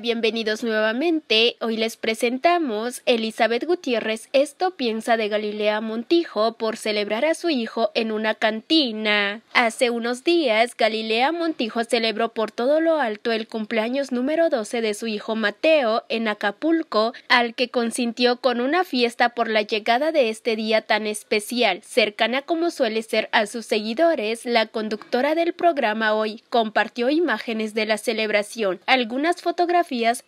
bienvenidos nuevamente. Hoy les presentamos Elizabeth Gutiérrez Esto piensa de Galilea Montijo por celebrar a su hijo en una cantina. Hace unos días, Galilea Montijo celebró por todo lo alto el cumpleaños número 12 de su hijo Mateo en Acapulco, al que consintió con una fiesta por la llegada de este día tan especial. Cercana como suele ser a sus seguidores, la conductora del programa hoy compartió imágenes de la celebración. Algunas fotografías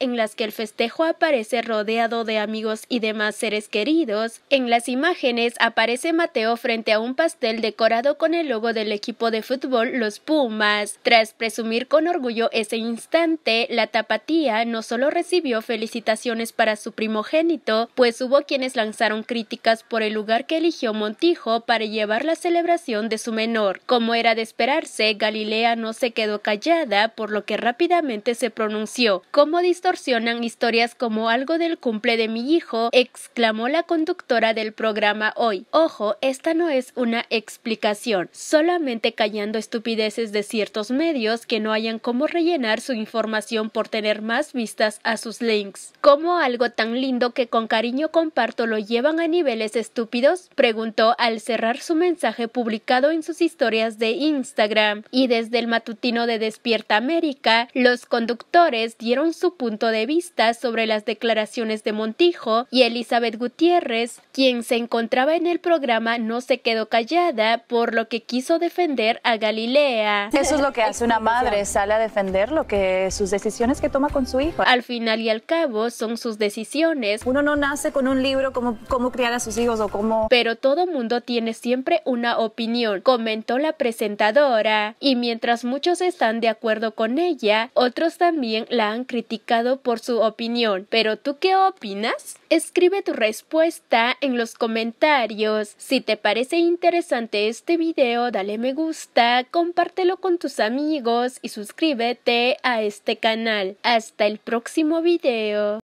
en las que el festejo aparece rodeado de amigos y demás seres queridos. En las imágenes aparece Mateo frente a un pastel decorado con el logo del equipo de fútbol Los Pumas. Tras presumir con orgullo ese instante, la tapatía no solo recibió felicitaciones para su primogénito, pues hubo quienes lanzaron críticas por el lugar que eligió Montijo para llevar la celebración de su menor. Como era de esperarse, Galilea no se quedó callada, por lo que rápidamente se pronunció cómo distorsionan historias como algo del cumple de mi hijo, exclamó la conductora del programa hoy. Ojo, esta no es una explicación, solamente callando estupideces de ciertos medios que no hayan cómo rellenar su información por tener más vistas a sus links. ¿Cómo algo tan lindo que con cariño comparto lo llevan a niveles estúpidos? preguntó al cerrar su mensaje publicado en sus historias de Instagram. Y desde el matutino de Despierta América, los conductores dieron su punto de vista sobre las declaraciones de Montijo y Elizabeth Gutiérrez, quien se encontraba en el programa, no se quedó callada por lo que quiso defender a Galilea. Eso es lo que hace una madre, sale a defender lo que sus decisiones que toma con su hijo. Al final y al cabo son sus decisiones. Uno no nace con un libro como cómo criar a sus hijos o cómo... Pero todo mundo tiene siempre una opinión, comentó la presentadora. Y mientras muchos están de acuerdo con ella, otros también la han criticado por su opinión. Pero ¿tú qué opinas? Escribe tu respuesta en los comentarios. Si te parece interesante este video, dale me gusta, compártelo con tus amigos y suscríbete a este canal. Hasta el próximo video.